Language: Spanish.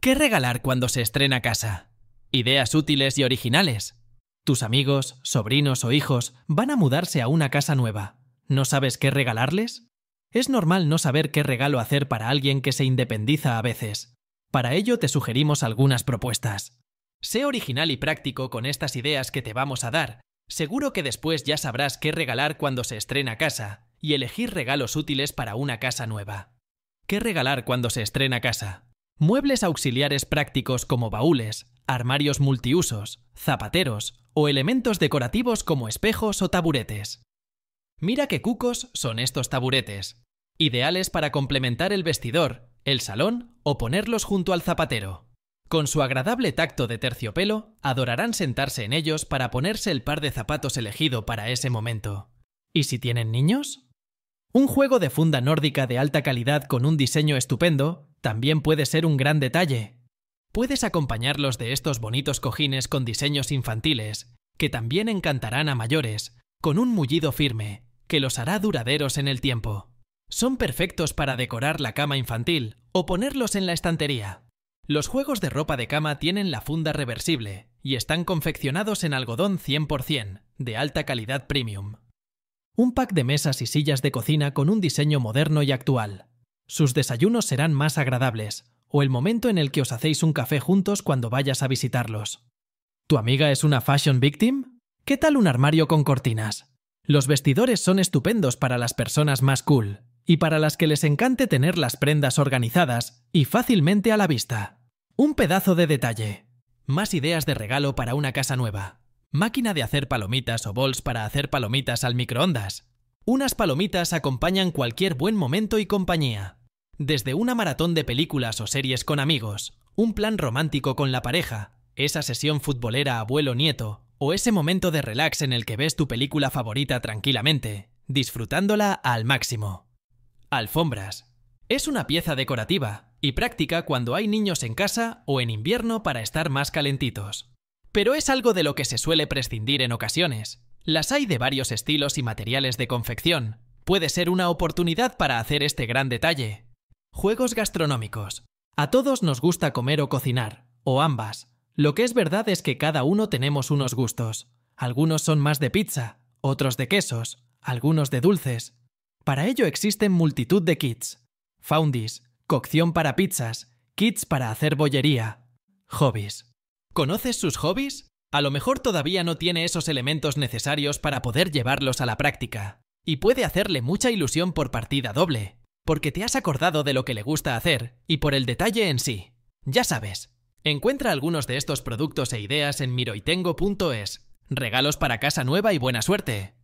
¿Qué regalar cuando se estrena casa? Ideas útiles y originales. Tus amigos, sobrinos o hijos van a mudarse a una casa nueva. ¿No sabes qué regalarles? Es normal no saber qué regalo hacer para alguien que se independiza a veces. Para ello te sugerimos algunas propuestas. Sé original y práctico con estas ideas que te vamos a dar. Seguro que después ya sabrás qué regalar cuando se estrena casa y elegir regalos útiles para una casa nueva. ¿Qué regalar cuando se estrena casa? Muebles auxiliares prácticos como baúles, armarios multiusos, zapateros o elementos decorativos como espejos o taburetes. Mira qué cucos son estos taburetes, ideales para complementar el vestidor, el salón o ponerlos junto al zapatero. Con su agradable tacto de terciopelo, adorarán sentarse en ellos para ponerse el par de zapatos elegido para ese momento. ¿Y si tienen niños? Un juego de funda nórdica de alta calidad con un diseño estupendo también puede ser un gran detalle. Puedes acompañarlos de estos bonitos cojines con diseños infantiles, que también encantarán a mayores, con un mullido firme, que los hará duraderos en el tiempo. Son perfectos para decorar la cama infantil o ponerlos en la estantería. Los juegos de ropa de cama tienen la funda reversible y están confeccionados en algodón 100%, de alta calidad premium. Un pack de mesas y sillas de cocina con un diseño moderno y actual, sus desayunos serán más agradables, o el momento en el que os hacéis un café juntos cuando vayas a visitarlos. ¿Tu amiga es una fashion victim? ¿Qué tal un armario con cortinas? Los vestidores son estupendos para las personas más cool, y para las que les encante tener las prendas organizadas y fácilmente a la vista. Un pedazo de detalle. Más ideas de regalo para una casa nueva. Máquina de hacer palomitas o bols para hacer palomitas al microondas. Unas palomitas acompañan cualquier buen momento y compañía. Desde una maratón de películas o series con amigos, un plan romántico con la pareja, esa sesión futbolera abuelo-nieto, o ese momento de relax en el que ves tu película favorita tranquilamente, disfrutándola al máximo. Alfombras. Es una pieza decorativa y práctica cuando hay niños en casa o en invierno para estar más calentitos. Pero es algo de lo que se suele prescindir en ocasiones. Las hay de varios estilos y materiales de confección. Puede ser una oportunidad para hacer este gran detalle, Juegos gastronómicos. A todos nos gusta comer o cocinar, o ambas. Lo que es verdad es que cada uno tenemos unos gustos. Algunos son más de pizza, otros de quesos, algunos de dulces. Para ello existen multitud de kits. Foundies, cocción para pizzas, kits para hacer bollería. Hobbies. ¿Conoces sus hobbies? A lo mejor todavía no tiene esos elementos necesarios para poder llevarlos a la práctica. Y puede hacerle mucha ilusión por partida doble, porque te has acordado de lo que le gusta hacer y por el detalle en sí. Ya sabes, encuentra algunos de estos productos e ideas en miroitengo.es. Regalos para casa nueva y buena suerte.